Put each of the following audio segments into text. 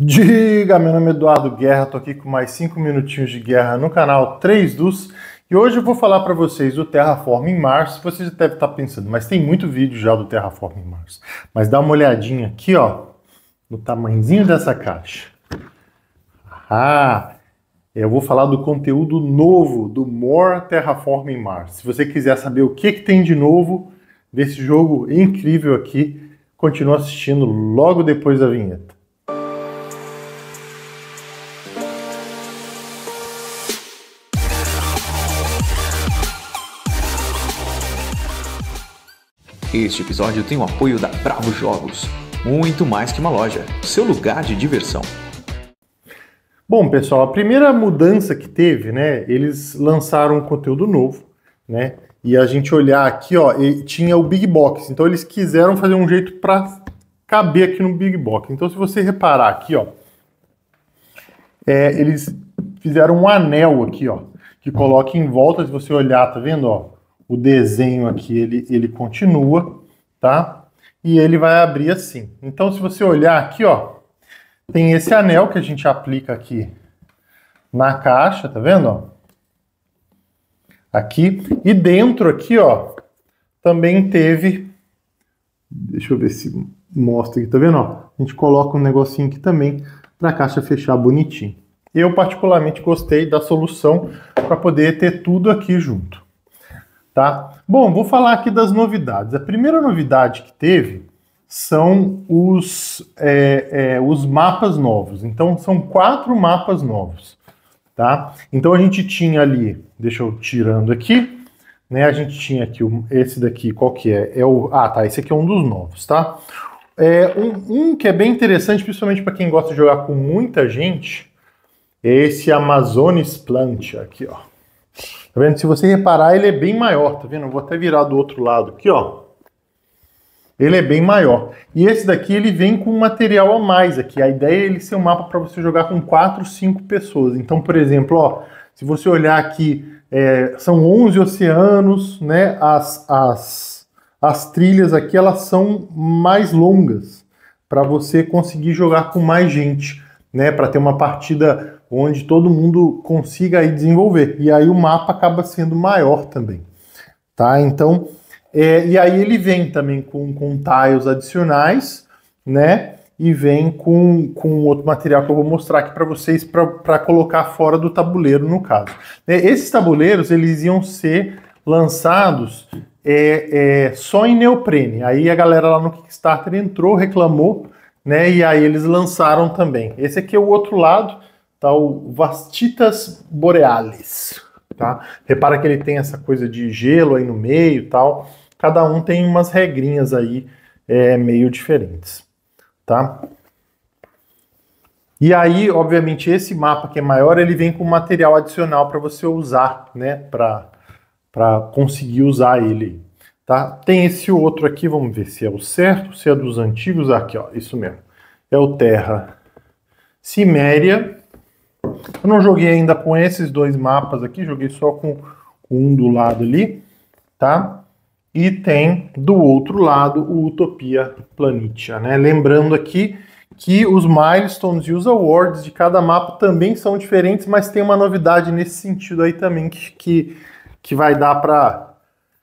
Diga, meu nome é Eduardo Guerra, tô aqui com mais 5 minutinhos de guerra no canal 3 dos e hoje eu vou falar para vocês do Terraform em Mars. Vocês já devem estar tá pensando, mas tem muito vídeo já do Terraform em Mars. Mas dá uma olhadinha aqui, ó, no tamanhozinho dessa caixa. Ah, eu vou falar do conteúdo novo do More Terraform em Mars. Se você quiser saber o que, que tem de novo desse jogo incrível aqui, continua assistindo logo depois da vinheta. Este episódio tem o apoio da Bravo Jogos, muito mais que uma loja, seu lugar de diversão. Bom, pessoal, a primeira mudança que teve, né? Eles lançaram um conteúdo novo, né? E a gente olhar aqui, ó, tinha o Big Box. Então eles quiseram fazer um jeito para caber aqui no Big Box. Então se você reparar aqui, ó, é, eles fizeram um anel aqui, ó, que coloca em volta, se você olhar, tá vendo, ó? o desenho aqui ele, ele continua, tá? E ele vai abrir assim. Então, se você olhar aqui, ó, tem esse anel que a gente aplica aqui na caixa, tá vendo? Ó? Aqui. E dentro aqui, ó, também teve... Deixa eu ver se mostra aqui, tá vendo? Ó, a gente coloca um negocinho aqui também para a caixa fechar bonitinho. Eu particularmente gostei da solução para poder ter tudo aqui junto. Tá? Bom, vou falar aqui das novidades. A primeira novidade que teve são os, é, é, os mapas novos. Então, são quatro mapas novos. Tá? Então, a gente tinha ali, deixa eu tirando aqui, né? a gente tinha aqui o, esse daqui, qual que é? é o, ah, tá, esse aqui é um dos novos, tá? É, um, um que é bem interessante, principalmente para quem gosta de jogar com muita gente, é esse Amazonas Plant aqui, ó. Tá vendo? Se você reparar, ele é bem maior, tá vendo? Eu vou até virar do outro lado aqui, ó. Ele é bem maior. E esse daqui, ele vem com um material a mais aqui. A ideia é ele ser um mapa para você jogar com 4, 5 pessoas. Então, por exemplo, ó, se você olhar aqui, é, são 11 oceanos, né? As, as, as trilhas aqui, elas são mais longas para você conseguir jogar com mais gente, né? Para ter uma partida onde todo mundo consiga aí desenvolver. E aí o mapa acaba sendo maior também, tá? Então, é, e aí ele vem também com, com tiles adicionais, né? E vem com, com outro material que eu vou mostrar aqui para vocês para colocar fora do tabuleiro, no caso. É, esses tabuleiros, eles iam ser lançados é, é, só em neoprene. Aí a galera lá no Kickstarter entrou, reclamou, né? E aí eles lançaram também. Esse aqui é o outro lado, tal Vastitas borealis, tá? Repara que ele tem essa coisa de gelo aí no meio, tal. Cada um tem umas regrinhas aí é, meio diferentes, tá? E aí, obviamente, esse mapa que é maior, ele vem com material adicional para você usar, né? Para conseguir usar ele. Tá? Tem esse outro aqui, vamos ver se é o certo, se é dos antigos. Aqui, ó, isso mesmo. É o Terra Ciméria. Eu não joguei ainda com esses dois mapas aqui, joguei só com, com um do lado ali, tá? E tem do outro lado o Utopia Planitia, né? Lembrando aqui que os milestones e os awards de cada mapa também são diferentes, mas tem uma novidade nesse sentido aí também que, que, que vai dar para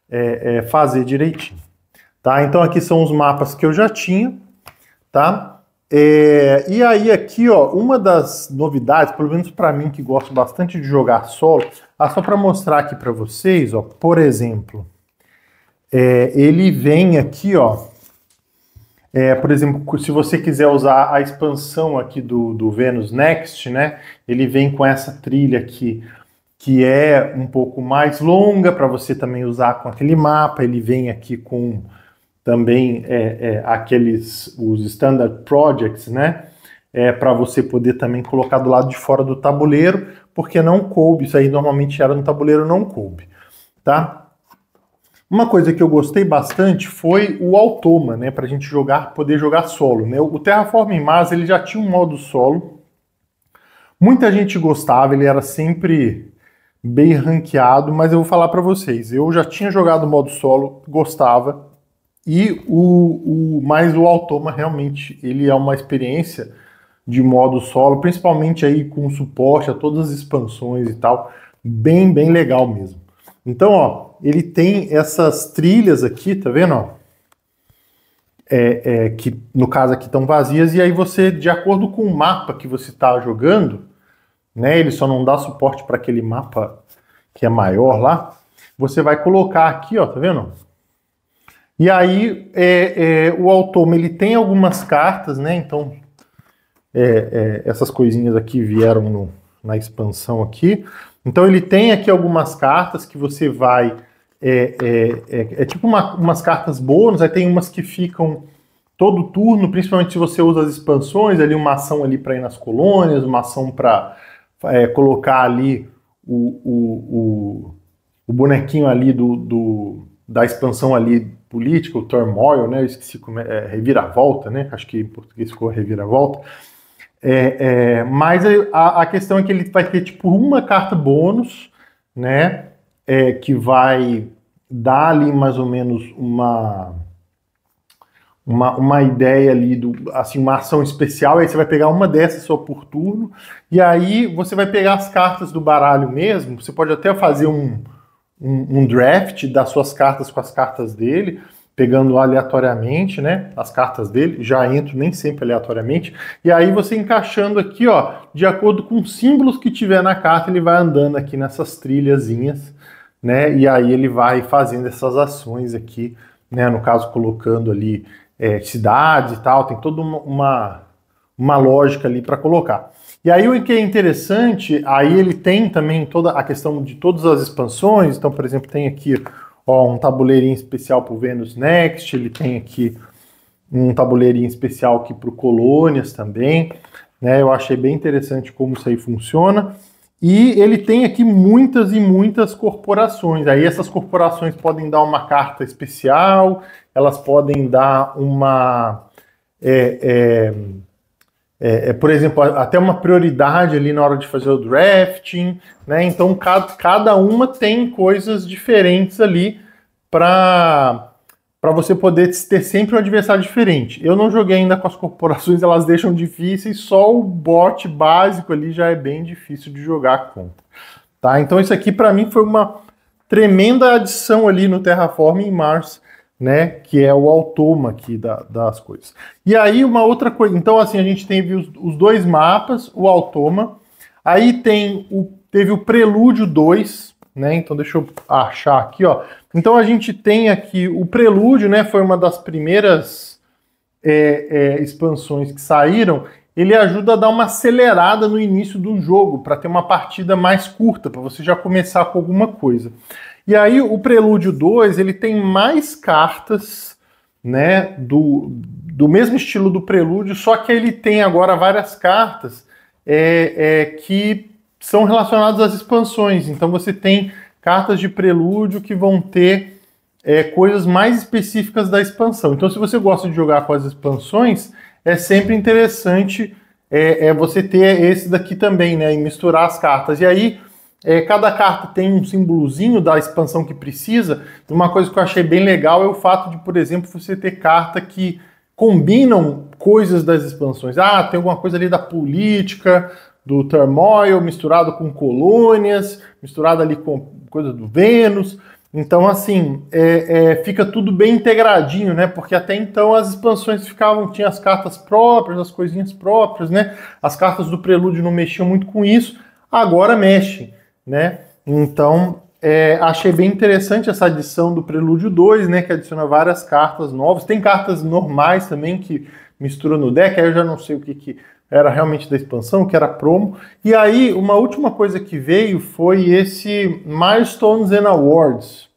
é, é, fazer direitinho. Tá? Então aqui são os mapas que eu já tinha, tá? É, e aí aqui, ó, uma das novidades, pelo menos para mim que gosto bastante de jogar solo, ah, só para mostrar aqui para vocês, ó, por exemplo, é, ele vem aqui, ó, é, por exemplo, se você quiser usar a expansão aqui do, do Venus Next, né, ele vem com essa trilha aqui, que é um pouco mais longa para você também usar com aquele mapa, ele vem aqui com também é, é, aqueles os standard projects, né? É, para você poder também colocar do lado de fora do tabuleiro, porque não coube. Isso aí normalmente era no tabuleiro, não coube, tá? Uma coisa que eu gostei bastante foi o Automa, né? Para a gente jogar, poder jogar solo, né? O Terraform Mars ele já tinha um modo solo. Muita gente gostava, ele era sempre bem ranqueado, mas eu vou falar para vocês. Eu já tinha jogado modo solo, gostava, e o, o mais o Automa realmente ele é uma experiência de modo solo, principalmente aí com suporte a todas as expansões e tal, bem bem legal mesmo. Então, ó, ele tem essas trilhas aqui, tá vendo? Ó? É, é, que no caso aqui estão vazias, e aí você, de acordo com o mapa que você está jogando, né, ele só não dá suporte para aquele mapa que é maior lá, você vai colocar aqui, ó, tá vendo? E aí é, é, o autômato ele tem algumas cartas, né? Então é, é, essas coisinhas aqui vieram no, na expansão aqui. Então ele tem aqui algumas cartas que você vai é, é, é, tipo uma, umas cartas bônus. Aí tem umas que ficam todo turno, principalmente se você usa as expansões, ali uma ação ali para ir nas colônias, uma ação para colocar ali o, o, o, o, bonequinho ali do, do da expansão ali política, o turmoil, né? Eu esqueci como é, é, reviravolta, né? Acho que em português ficou reviravolta. É, é, mas a, a, questão é que ele vai ter tipo uma carta bônus, né? É, que vai dar ali mais ou menos uma, uma, uma ideia ali do assim, uma ação especial. Aí você vai pegar uma dessas só por turno, e aí você vai pegar as cartas do baralho mesmo. Você pode até fazer um, um, um draft das suas cartas com as cartas dele, pegando aleatoriamente, né, as cartas dele, já entro nem sempre aleatoriamente, e aí você encaixando aqui, ó, de acordo com os símbolos que tiver na carta, ele vai andando aqui nessas trilhazinhas, né, e aí ele vai fazendo essas ações aqui, né, no caso colocando ali é, cidades e tal, tem toda uma, uma, uma lógica ali para colocar. E aí o que é interessante, aí ele tem também toda a questão de todas as expansões. Então, por exemplo, tem aqui ó, um tabuleirinho especial para o Venus Next, ele tem aqui um tabuleirinho especial aqui para o Colônias também. Né? Eu achei bem interessante como isso aí funciona. E ele tem aqui muitas e muitas corporações. Aí essas corporações podem dar uma carta especial, elas podem dar uma. É, é, é, é, por exemplo, até uma prioridade ali na hora de fazer o drafting, né? Então cada, cada uma tem coisas diferentes ali para para você poder ter sempre um adversário diferente. Eu não joguei ainda com as corporações, elas deixam difíceis, só o bot básico ali já é bem difícil de jogar contra. Tá? Então isso aqui para mim foi uma tremenda adição ali no Terraform em Mars né? Que é o automa aqui da, das coisas. E aí, uma outra coisa. Então, assim, a gente teve os, os dois mapas, o automa. Aí tem o, teve o Prelúdio 2, né? Então, deixa eu achar aqui, ó. Então, a gente tem aqui o Prelúdio, né? Foi uma das primeiras é, é, expansões que saíram. Ele ajuda a dar uma acelerada no início do jogo, para ter uma partida mais curta, para você já começar com alguma coisa. E aí o Prelúdio 2, ele tem mais cartas, né, do, do mesmo estilo do Prelúdio, só que ele tem agora várias cartas é, é, que são relacionadas às expansões. Então você tem cartas de Prelúdio que vão ter é, coisas mais específicas da expansão. Então se você gosta de jogar com as expansões, é sempre interessante é, é você ter esse daqui também, né, e misturar as cartas. E aí é, cada carta tem um símbolozinho da expansão que precisa. Então, uma coisa que eu achei bem legal é o fato de, por exemplo, você ter carta que combinam coisas das expansões. Ah, tem alguma coisa ali da política, do turmoil, misturado com colônias, misturado ali com coisa do Vênus. Então, assim, é, é, fica tudo bem integradinho, né? Porque até então as expansões ficavam, tinha as cartas próprias, as coisinhas próprias, né? As cartas do prelúdio não mexiam muito com isso, agora mexem né? Então, é, achei bem interessante essa adição do Prelúdio 2, né? Que adiciona várias cartas novas. Tem cartas normais também que mistura no deck, aí eu já não sei o que, que era realmente da expansão, que era promo. E aí, uma última coisa que veio foi esse Milestones and Awards,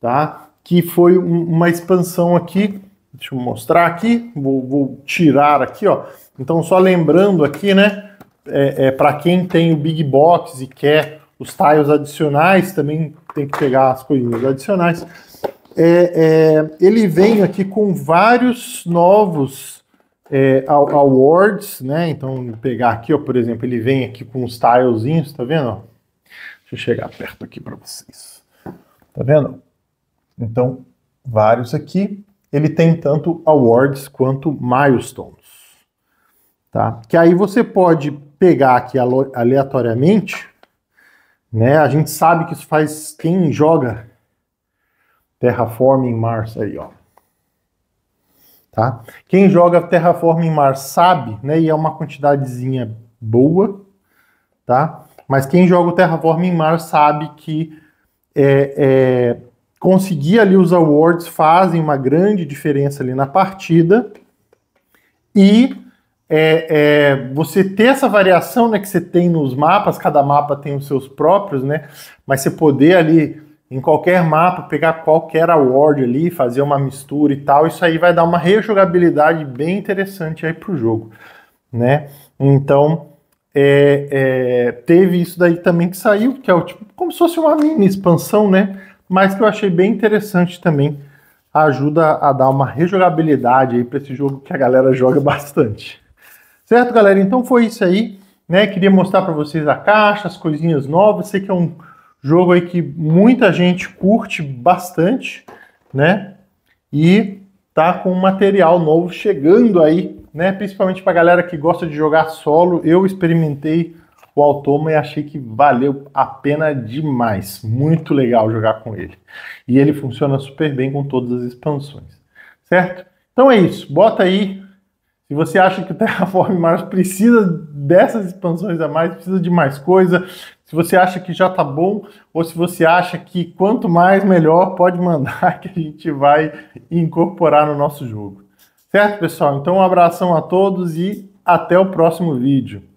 tá? Que foi uma expansão aqui. Deixa eu mostrar aqui, vou, vou, tirar aqui, ó. Então, só lembrando aqui, né? É, é para quem tem o Big Box e quer os tiles adicionais, também tem que pegar as coisinhas adicionais. É, é, ele vem aqui com vários novos é, awards, né? Então, pegar aqui, ó, por exemplo, ele vem aqui com os tilezinhos, tá vendo? Deixa eu chegar perto aqui para vocês. Tá vendo? Então, vários aqui. Ele tem tanto awards quanto milestones, tá? Que aí você pode pegar aqui aleatoriamente né? A gente sabe que isso faz quem joga Terraform em Mars aí, ó. Tá? Quem joga Terraform em Mars sabe, né? E é uma quantidadezinha boa, tá? Mas quem joga o Terraform em Mars sabe que é, é, conseguir ali os awards fazem uma grande diferença ali na partida e é, é, você ter essa variação né, que você tem nos mapas, cada mapa tem os seus próprios, né? Mas você poder ali, em qualquer mapa, pegar qualquer award ali, fazer uma mistura e tal, isso aí vai dar uma rejogabilidade bem interessante aí o jogo, né? Então, é, é, teve isso daí também que saiu, que é o tipo, como se fosse uma mini expansão, né? Mas que eu achei bem interessante também. Ajuda a dar uma rejogabilidade aí para esse jogo que a galera joga bastante. Certo, galera? Então foi isso aí, né? Queria mostrar para vocês a caixa, as coisinhas novas. Sei que é um jogo aí que muita gente curte bastante, né? E tá com um material novo chegando aí, né? Principalmente para galera que gosta de jogar solo. Eu experimentei o Automa e achei que valeu a pena demais. Muito legal jogar com ele. E ele funciona super bem com todas as expansões, certo? Então é isso. Bota aí se você acha que o Terraform Mars precisa dessas expansões a mais, precisa de mais coisa, se você acha que já tá bom, ou se você acha que quanto mais melhor, pode mandar que a gente vai incorporar no nosso jogo. Certo, pessoal? Então, um abração a todos e até o próximo vídeo.